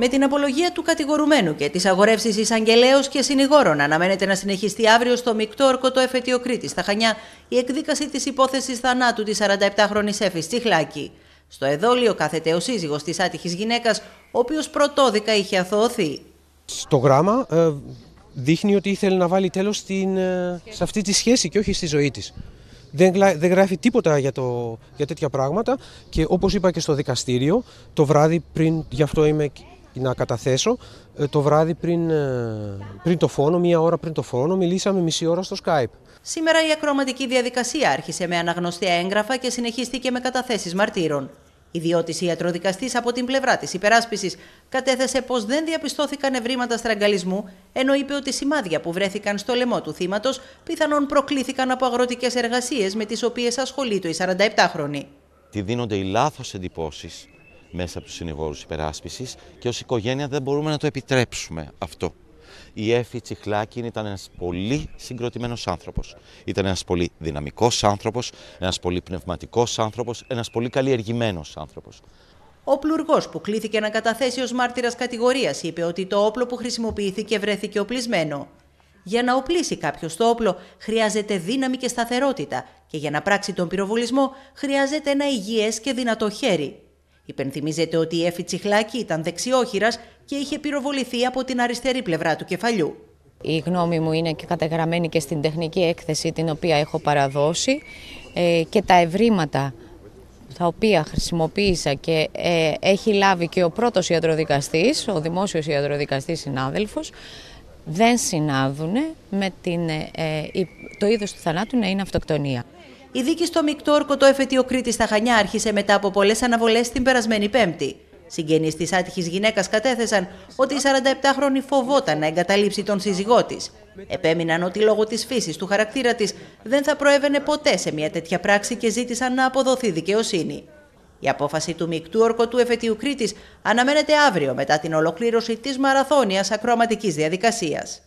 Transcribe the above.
με την απολογία του κατηγορουμένου και τις αγορεύσεις εισαγγελέως και συνηγόρων. Αναμένεται να συνεχιστεί αύριο στο μεικτό το Κρήτη στα Χανιά η εκδίκαση της υπόθεσης θανάτου της 47χρονη έφη Τσιχλάκη. Στο εδόλιο κάθεται ο σύζυγος της άτυχης γυναίκας, ο οποίος πρωτόδικα είχε αθωωωθεί. Στο γράμμα ε, δείχνει ότι ήθελε να βάλει τέλος ε, σε αυτή τη σχέση και όχι στη ζωή της. Δεν, γράφει τίποτα για, το, για τέτοια πράγματα και όπως είπα και στο δικαστήριο, το βράδυ πριν, γι' αυτό είμαι να καταθέσω. Ε, το βράδυ πριν, ε, πριν το φόνο, μία ώρα πριν το φόνο, μιλήσαμε μισή ώρα στο Skype. Σήμερα η ακροματική διαδικασία άρχισε με αναγνωστή έγγραφα και συνεχίστηκε με καταθέσεις μαρτύρων. Ιδιώτη ιατροδικαστής από την πλευρά της υπεράσπισης κατέθεσε πως δεν διαπιστώθηκαν ευρήματα στραγγαλισμού, ενώ είπε ότι σημάδια που βρέθηκαν στο λαιμό του θύματος πιθανόν προκλήθηκαν από αγροτικές εργασίες με τις οποίες ασχολείται η 47χρονη. Τι δίνονται οι λάθος εντυπώσεις μέσα από τους συνηγόρους υπεράσπισης και ως οικογένεια δεν μπορούμε να το επιτρέψουμε αυτό. Η Έφη Τσιχλάκη ήταν ένας πολύ συγκροτημένος άνθρωπος. Ήταν ένας πολύ δυναμικός άνθρωπος, ένας πολύ πνευματικός άνθρωπος, ένας πολύ καλλιεργημένος άνθρωπος. Ο πλουργός που κλήθηκε να καταθέσει ως μάρτυρας κατηγορίας είπε ότι το όπλο που χρησιμοποιήθηκε βρέθηκε οπλισμένο. Για να οπλίσει κάποιος το όπλο χρειάζεται δύναμη και σταθερότητα και για να πράξει τον πυροβολισμό χρειάζεται ένα υγιές και δυνατό χέρι. Υπενθυμίζεται ότι η Εφη Τσιχλάκη ήταν δεξιόχειρας και είχε πυροβοληθεί από την αριστερή πλευρά του κεφαλιού. Η γνώμη μου είναι και κατεγραμμένη και στην τεχνική έκθεση την οποία έχω παραδώσει ε, και τα ευρήματα τα οποία χρησιμοποίησα και ε, έχει λάβει και ο πρώτος ιατροδικαστής, ο δημόσιος ιατροδικαστής συνάδελφος, δεν συνάδουν με την, ε, ε, το είδος του θανάτου να είναι αυτοκτονία. Η δίκη στο Μικτόρκο το Κρήτη στα Χανιά άρχισε μετά από πολλές αναβολές την περασμένη Πέμπτη. Συγγενείς της άτυχης γυναίκας κατέθεσαν ότι η 47χρονη φοβόταν να εγκαταλείψει τον σύζυγό της. Επέμειναν ότι λόγω της φύσης του χαρακτήρα της δεν θα προέβαινε ποτέ σε μια τέτοια πράξη και ζήτησαν να αποδοθεί δικαιοσύνη. Η απόφαση του μεικτού του εφετείου Κρήτη αναμένεται αύριο μετά την ολοκλήρωση της μαραθώνιας ακροαματικής διαδικασίας.